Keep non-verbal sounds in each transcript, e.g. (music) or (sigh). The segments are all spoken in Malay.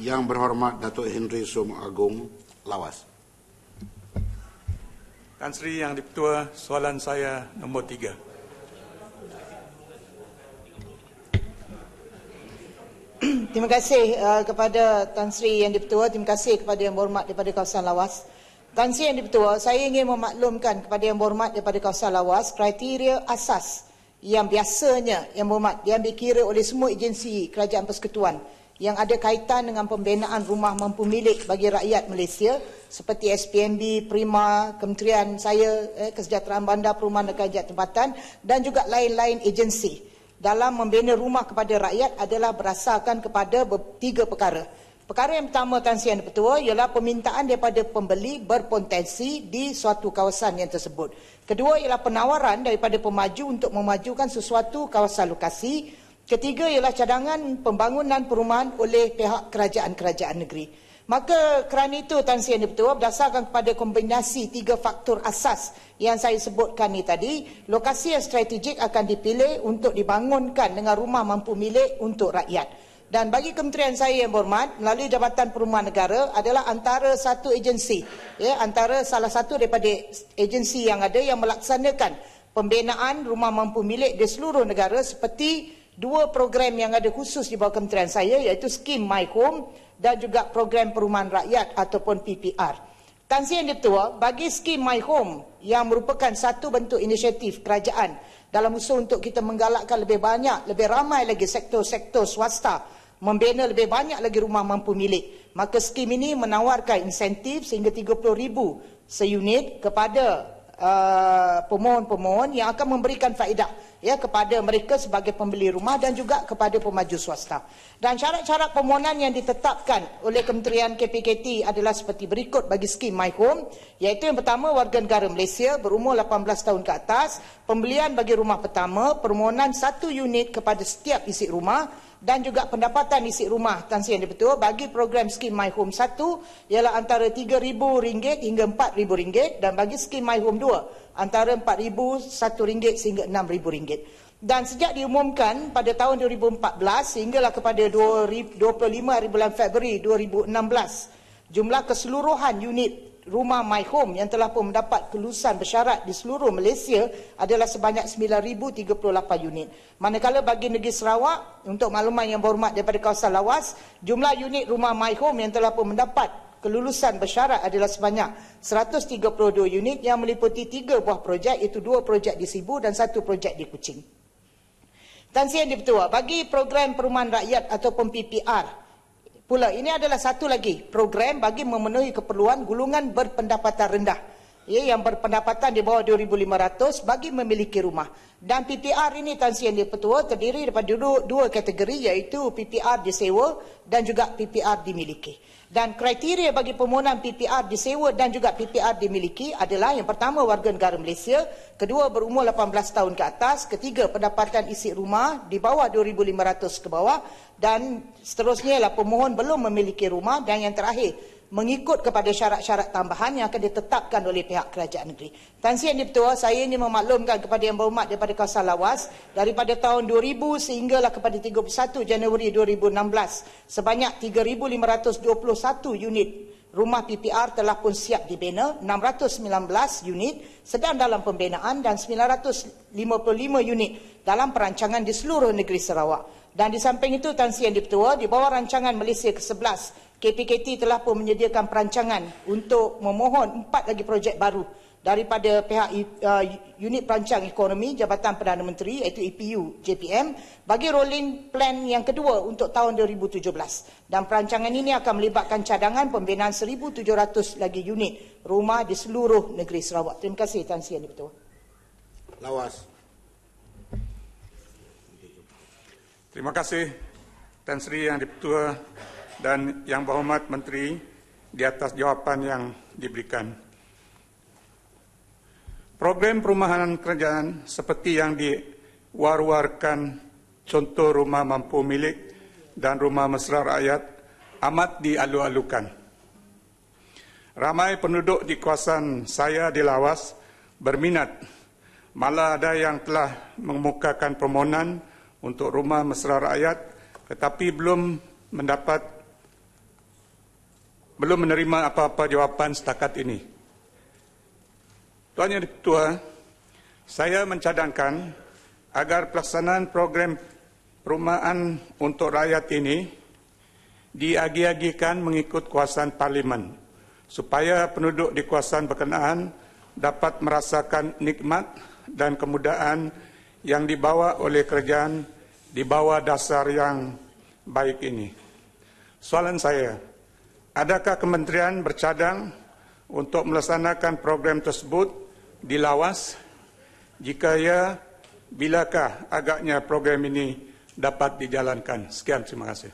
Yang berhormat Datuk Henry Sum Agong Lawas. Tan Sri Yang Dipertua, soalan saya nombor tiga. (clears throat) Terima kasih uh, kepada Tan Sri Yang Dipertua, terima kasih kepada Yang Berhormat daripada kawasan Lawas. Tan Sri Yang Dipertua, saya ingin memaklumkan kepada Yang Berhormat daripada kawasan Lawas kriteria asas yang biasanya Yang Berhormat yang kira oleh semua agensi kerajaan persekutuan yang ada kaitan dengan pembinaan rumah mampu milik bagi rakyat Malaysia seperti SPMB, Prima, Kementerian saya, eh, Kesejahteraan Bandar, Perumahan dan Kajian Tempatan dan juga lain-lain agensi dalam membina rumah kepada rakyat adalah berasaskan kepada tiga perkara. Perkara yang pertama Tan Sian Petua ialah permintaan daripada pembeli berpotensi di suatu kawasan yang tersebut. Kedua ialah penawaran daripada pemaju untuk memajukan sesuatu kawasan lokasi Ketiga ialah cadangan pembangunan perumahan oleh pihak kerajaan-kerajaan negeri. Maka kerana itu Tan Sian Dipertua berdasarkan kepada kombinasi tiga faktor asas yang saya sebutkan ini tadi, lokasi yang strategik akan dipilih untuk dibangunkan dengan rumah mampu milik untuk rakyat. Dan bagi kementerian saya yang berhormat, melalui Jabatan Perumahan Negara adalah antara satu agensi, ya, antara salah satu daripada agensi yang ada yang melaksanakan pembinaan rumah mampu milik di seluruh negara seperti dua program yang ada khusus di bawah kementerian saya iaitu skim My Home dan juga program perumahan rakyat ataupun PPR. Tan Sri Yang Dipertua, bagi skim My Home yang merupakan satu bentuk inisiatif kerajaan dalam usaha untuk kita menggalakkan lebih banyak, lebih ramai lagi sektor-sektor swasta membina lebih banyak lagi rumah mampu milik. Maka skim ini menawarkan insentif sehingga 30000 seunit kepada Uh, pemohon-pemohon uh, yang akan memberikan faedah ya kepada mereka sebagai pembeli rumah dan juga kepada pemaju swasta. Dan syarat-syarat permohonan yang ditetapkan oleh Kementerian KPKT adalah seperti berikut bagi skim My Home iaitu yang pertama warga negara Malaysia berumur 18 tahun ke atas, pembelian bagi rumah pertama, permohonan satu unit kepada setiap isi rumah dan juga pendapatan isi rumah Tan Sri Yang Dipertua bagi program skim My Home 1 ialah antara RM3,000 hingga RM4,000 dan bagi skim My Home 2 antara RM4,000, sehingga RM6,000. Dan sejak diumumkan pada tahun 2014 sehinggalah kepada 25 hari bulan Februari 2016, jumlah keseluruhan unit rumah My Home yang telah pun mendapat kelulusan bersyarat di seluruh Malaysia adalah sebanyak 9,038 unit. Manakala bagi negeri Sarawak, untuk makluman yang berhormat daripada kawasan lawas, jumlah unit rumah My Home yang telah pun mendapat kelulusan bersyarat adalah sebanyak 132 unit yang meliputi tiga buah projek iaitu dua projek di Sibu dan satu projek di Kuching. Tansi yang dipertua, bagi program perumahan rakyat ataupun PPR Pula ini adalah satu lagi program bagi memenuhi keperluan gulungan berpendapatan rendah ya, yang berpendapatan di bawah 2,500 bagi memiliki rumah. Dan PPR ini Tan yang di terdiri daripada dua, dua kategori iaitu PPR disewa dan juga PPR dimiliki. Dan kriteria bagi permohonan PPR disewa dan juga PPR dimiliki adalah yang pertama warga negara Malaysia, kedua berumur 18 tahun ke atas, ketiga pendapatan isi rumah di bawah 2,500 ke bawah dan seterusnya lah pemohon belum memiliki rumah dan yang terakhir mengikut kepada syarat-syarat tambahan yang akan ditetapkan oleh pihak kerajaan negeri. Tan Sri Yang Petua, saya ingin memaklumkan kepada yang berhormat daripada kawasan lawas daripada tahun 2000 sehinggalah kepada 31 Januari 2016 sebanyak 3,521 unit rumah PPR telah pun siap dibina, 619 unit sedang dalam pembinaan dan 955 unit dalam perancangan di seluruh negeri Sarawak. Dan di samping itu, Tan Sri Yang Petua, di bawah rancangan Malaysia ke-11 KPKT telah pun menyediakan perancangan untuk memohon empat lagi projek baru daripada pihak uh, unit perancang ekonomi Jabatan Perdana Menteri iaitu EPU JPM bagi rolling plan yang kedua untuk tahun 2017 dan perancangan ini akan melibatkan cadangan pembinaan 1700 lagi unit rumah di seluruh negeri Sarawak. Terima kasih Tan Sian Ketua. Lawas. Terima kasih Tan Sri yang di dan yang berhormat Menteri di atas jawapan yang diberikan. program perumahan kerajaan seperti yang diwar-warkan contoh rumah mampu milik dan rumah mesra rakyat amat dialu-alukan. Ramai penduduk di kawasan saya di Lawas berminat malah ada yang telah mengemukakan permohonan untuk rumah mesra rakyat tetapi belum mendapat belum menerima apa-apa jawapan setakat ini. Tuan Yang Ketua, saya mencadangkan agar pelaksanaan program perumahan untuk rakyat ini diagi-agikan mengikut kuasaan parlimen supaya penduduk di kuasaan berkenaan dapat merasakan nikmat dan kemudahan yang dibawa oleh kerajaan di bawah dasar yang baik ini. Soalan saya, Adakah kementerian bercadang untuk melaksanakan program tersebut di lawas? Jika ya, bilakah agaknya program ini dapat dijalankan? Sekian, terima kasih.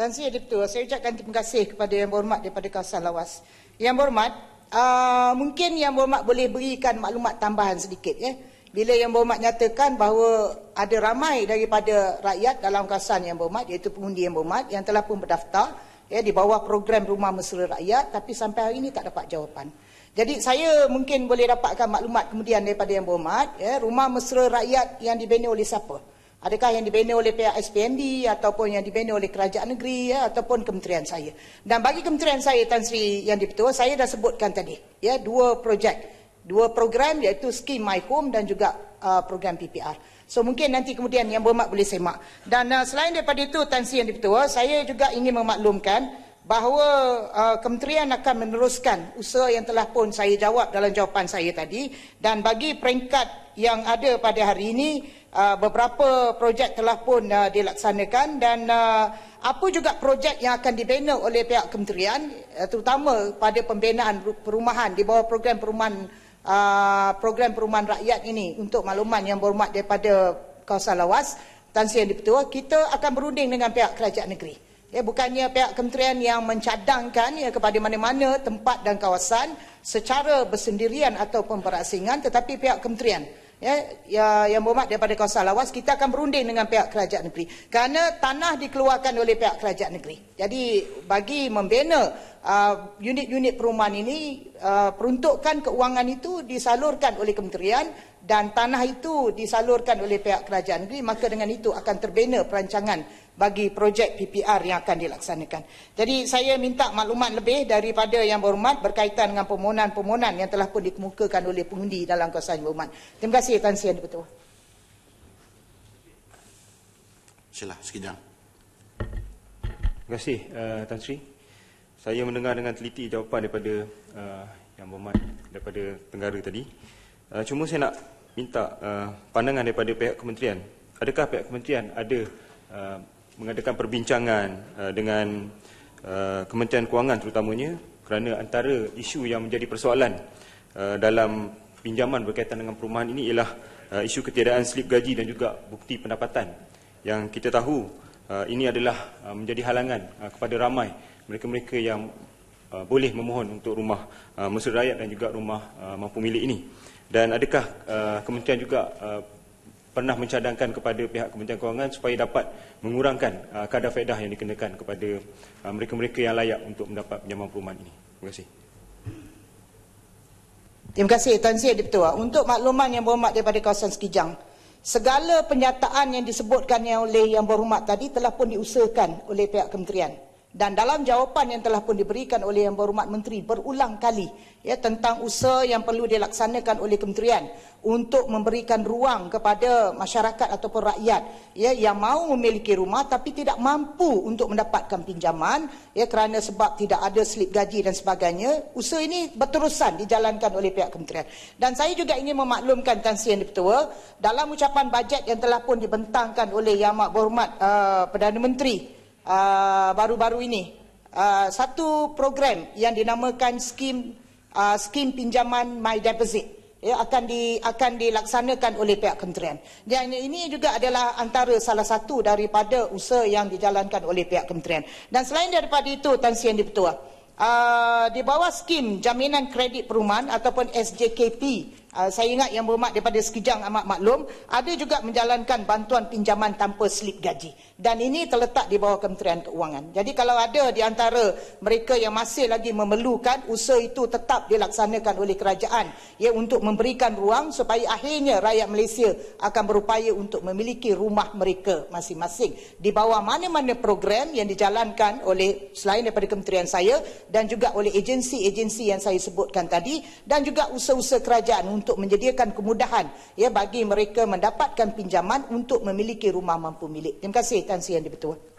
Tuan Sri Yang Dipertua, saya ucapkan terima kasih kepada Yang Berhormat daripada kawasan lawas. Yang Berhormat, uh, mungkin Yang Berhormat boleh berikan maklumat tambahan sedikit. Ya. Eh? Bila yang berhormat nyatakan bahawa ada ramai daripada rakyat dalam kawasan yang berhormat iaitu pengundi yang berhormat yang telah pun berdaftar ya, di bawah program rumah mesra rakyat tapi sampai hari ini tak dapat jawapan. Jadi saya mungkin boleh dapatkan maklumat kemudian daripada yang berhormat ya, rumah mesra rakyat yang dibina oleh siapa? Adakah yang dibina oleh pihak SPMB ataupun yang dibina oleh kerajaan negeri ya, ataupun kementerian saya. Dan bagi kementerian saya Tan Sri yang dipertua, saya dah sebutkan tadi ya, dua projek dua program iaitu skim my home dan juga uh, program PPR. So mungkin nanti kemudian yang bermak boleh semak. Dan uh, selain daripada itu tansi yang dipertua, saya juga ingin memaklumkan bahawa uh, kementerian akan meneruskan usaha yang telah pun saya jawab dalam jawapan saya tadi dan bagi peringkat yang ada pada hari ini uh, beberapa projek telah pun uh, dilaksanakan dan uh, apa juga projek yang akan dibina oleh pihak kementerian uh, terutama pada pembinaan perumahan di bawah program perumahan uh, program perumahan rakyat ini untuk makluman yang berhormat daripada kawasan lawas Tan Sri Yang Dipertua, kita akan berunding dengan pihak kerajaan negeri. Ya, bukannya pihak kementerian yang mencadangkan ya, kepada mana-mana tempat dan kawasan secara bersendirian ataupun berasingan tetapi pihak kementerian ya, ya yang berhormat daripada kawasan lawas kita akan berunding dengan pihak kerajaan negeri kerana tanah dikeluarkan oleh pihak kerajaan negeri jadi bagi membina uh, unit-unit uh, perumahan ini uh, peruntukkan keuangan itu disalurkan oleh kementerian dan tanah itu disalurkan oleh pihak kerajaan negeri maka dengan itu akan terbina perancangan bagi projek PPR yang akan dilaksanakan. Jadi saya minta maklumat lebih daripada yang berhormat berkaitan dengan permohonan-permohonan yang telah pun dikemukakan oleh pengundi dalam kawasan yang berhormat. Terima kasih Tuan Sian Ketua. Sila sekejap. Terima kasih uh, eh, Tan Sri. Saya mendengar dengan teliti jawapan daripada uh, yang berhormat daripada Tenggara tadi. Uh, cuma saya nak minta uh, pandangan daripada pihak kementerian. Adakah pihak kementerian ada uh, mengadakan perbincangan uh, dengan uh, Kementerian Kewangan terutamanya kerana antara isu yang menjadi persoalan uh, dalam pinjaman berkaitan dengan perumahan ini ialah uh, isu ketiadaan slip gaji dan juga bukti pendapatan yang kita tahu uh, ini adalah uh, menjadi halangan uh, kepada ramai mereka-mereka yang Uh, boleh memohon untuk rumah uh, mesra rakyat dan juga rumah uh, mampu milik ini dan adakah uh, kementerian juga pernah mencadangkan kepada pihak kementerian kewangan supaya dapat mengurangkan kadar faedah yang dikenakan kepada mereka-mereka yang layak untuk mendapat pinjaman perumahan ini terima kasih terima kasih Tuan Sri Adiptua untuk makluman yang berhormat daripada kawasan Sekijang segala penyataan yang disebutkan oleh yang berhormat tadi telah pun diusahakan oleh pihak kementerian dan dalam jawapan yang telah pun diberikan oleh yang berhormat menteri berulang kali ya tentang usaha yang perlu dilaksanakan oleh kementerian untuk memberikan ruang kepada masyarakat ataupun rakyat ya yang mahu memiliki rumah tapi tidak mampu untuk mendapatkan pinjaman ya kerana sebab tidak ada slip gaji dan sebagainya usaha ini berterusan dijalankan oleh pihak kementerian dan saya juga ingin memaklumkan Tan Sri Yang Dipertua dalam ucapan bajet yang telah pun dibentangkan oleh yang berhormat uh, Perdana Menteri Uh, baru-baru uh, ini uh, satu program yang dinamakan skim uh, skim pinjaman my deposit ya akan di akan dilaksanakan oleh pihak kementerian. Dan ini juga adalah antara salah satu daripada usaha yang dijalankan oleh pihak kementerian. Dan selain daripada itu Tan Sian Dipertua, uh, di bawah skim jaminan kredit perumahan ataupun SJKP Ah, saya ingat yang berhormat daripada sekejang amat maklum ada juga menjalankan bantuan pinjaman tanpa slip gaji dan ini terletak di bawah Kementerian Keuangan. Jadi kalau ada di antara mereka yang masih lagi memerlukan usaha itu tetap dilaksanakan oleh kerajaan ia untuk memberikan ruang supaya akhirnya rakyat Malaysia akan berupaya untuk memiliki rumah mereka masing-masing di bawah mana-mana program yang dijalankan oleh selain daripada kementerian saya dan juga oleh agensi-agensi yang saya sebutkan tadi dan juga usaha-usaha kerajaan untuk untuk menyediakan kemudahan ya bagi mereka mendapatkan pinjaman untuk memiliki rumah mampu milik. Terima kasih Tan Sri Yang di-Pertuan.